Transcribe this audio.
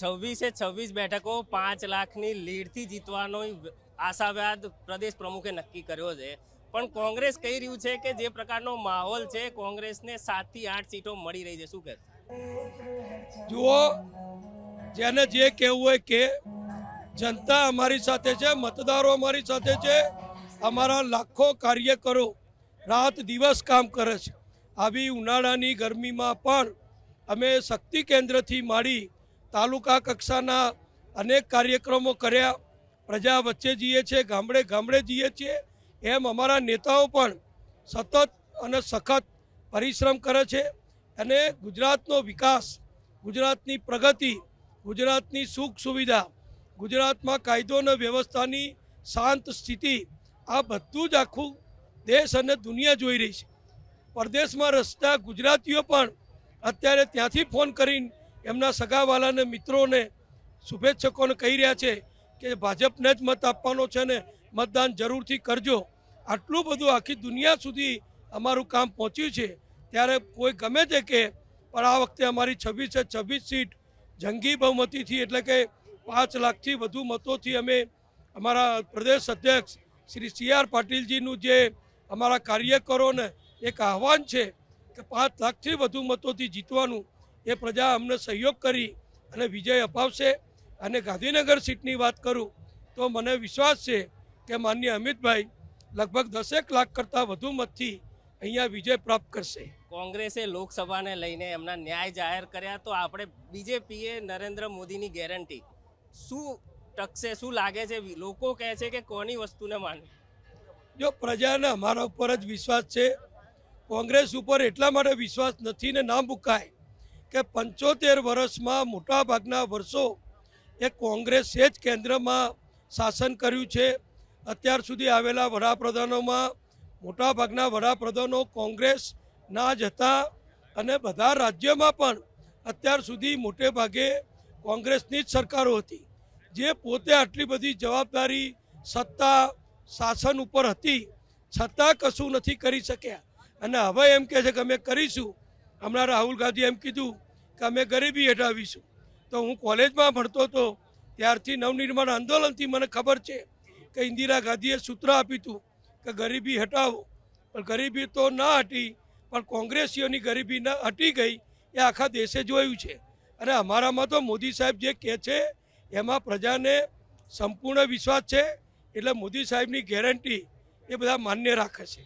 છવ્વીસે છવ્વીસ બેઠકો પાંચ લાખની લીડથી જીતવાનો આશાવાદ પ્રદેશ પ્રમુખે નક્કી કર્યો છે પણ કોંગ્રેસ કહી રહ્યું છે કે જે પ્રકારનો માહોલ છે કોંગ્રેસને સાતથી આઠ સીટો મળી રહી છે શું કહે જુઓ જેને જે કહેવું હોય કે જનતા અમારી સાથે છે મતદારો અમારી સાથે છે અમારા લાખો કાર્યકરો રાત દિવસ કામ કરે છે આવી ઉનાળાની ગરમીમાં પણ અમે શક્તિ કેન્દ્રથી માંડી તાલુકા કક્ષાના અનેક કાર્યક્રમો કર્યા પ્રજા વચ્ચે જઈએ છીએ ગામડે ગામડે જઈએ છીએ એમ અમારા નેતાઓ પણ સતત અને સખત પરિશ્રમ કરે છે અને ગુજરાતનો વિકાસ ગુજરાતની પ્રગતિ ગુજરાતની સુખ સુવિધા ગુજરાતમાં કાયદો અને વ્યવસ્થાની શાંત સ્થિતિ આ બધું જ આખું દેશ અને દુનિયા જોઈ રહી છે પરદેશમાં રસતા ગુજરાતીઓ પણ અત્યારે ત્યાંથી ફોન કરીને એમના સગાવાલાને મિત્રોને શુભેચ્છકોને કહી રહ્યા છે કે ભાજપને જ મત આપવાનો છે ને મતદાન જરૂરથી કરજો આટલું બધું આખી દુનિયા સુધી અમારું કામ પહોંચ્યું છે ત્યારે કોઈ ગમે તે કે પણ આ વખતે અમારી છવ્વીસે છવ્વીસ સીટ જંગી બહુમતીથી એટલે કે પાંચ લાખથી વધુ મતોથી અમે અમારા પ્રદેશ અધ્યક્ષ શ્રી સી આર પાટીલજીનું જે અમારા કાર્યકરોને એક આહવાન છે કે પાંચ લાખથી વધુ મતોથી જીતવાનું એ પ્રજા અમને સહયોગ કરી અને વિજય અપાવશે અને ગાંધીનગર સીટની વાત કરું તો મને વિશ્વાસ છે કે માન્ય અમિતભાઈ લગભગ દસેક લાખ કરતાં વધુ મતથી અહીંયા વિજય પ્રાપ્ત કરશે કોંગ્રેસે લોકસભાને લઈને એમના ન્યાય જાહેર કર્યા તો આપણે બીજેપીએ નરેન્દ્ર મોદીની ગેરંટી શું ટકશે શું લાગે છે લોકો કહે છે કે કોની વસ્તુને માને જો પ્રજાને અમારા ઉપર જ વિશ્વાસ છે કોંગ્રેસ ઉપર એટલા માટે વિશ્વાસ નથી ને ના મુકાય કે પંચોતેર વર્ષમાં મોટાભાગના વર્ષો એ કોંગ્રેસે જ કેન્દ્રમાં શાસન કર્યું છે અત્યાર સુધી આવેલા વડાપ્રધાનોમાં મોટાભાગના વડાપ્રધાનો કોંગ્રેસના જ હતા અને બધા રાજ્યમાં પણ અત્યાર સુધી મોટે ભાગે કોંગ્રેસની જ સરકારો હતી જે પોતે આટલી બધી જવાબદારી સત્તા શાસન ઉપર હતી છતાં કશું નથી કરી શક્યા અને હવે એમ કહે છે કે અમે કરીશું હમણાં રાહુલ ગાંધી એમ કીધું કે અમે ગરીબી હટાવીશું તો હું કોલેજમાં ભણતો હતો ત્યારથી નવનિર્માણ આંદોલનથી મને ખબર છે કે ઇન્દિરા ગાંધીએ સૂત્ર આપ્યું હતું કે ગરીબી હટાવો પણ ગરીબી તો ના હટી પણ કોંગ્રેસીઓની ગરીબી ના હટી ગઈ એ આખા દેશે જોયું છે અને અમારામાં તો મોદી સાહેબ જે કહે છે એમાં પ્રજાને સંપૂર્ણ વિશ્વાસ છે એટલે મોદી સાહેબની ગેરંટી એ બધા માન્ય રાખે છે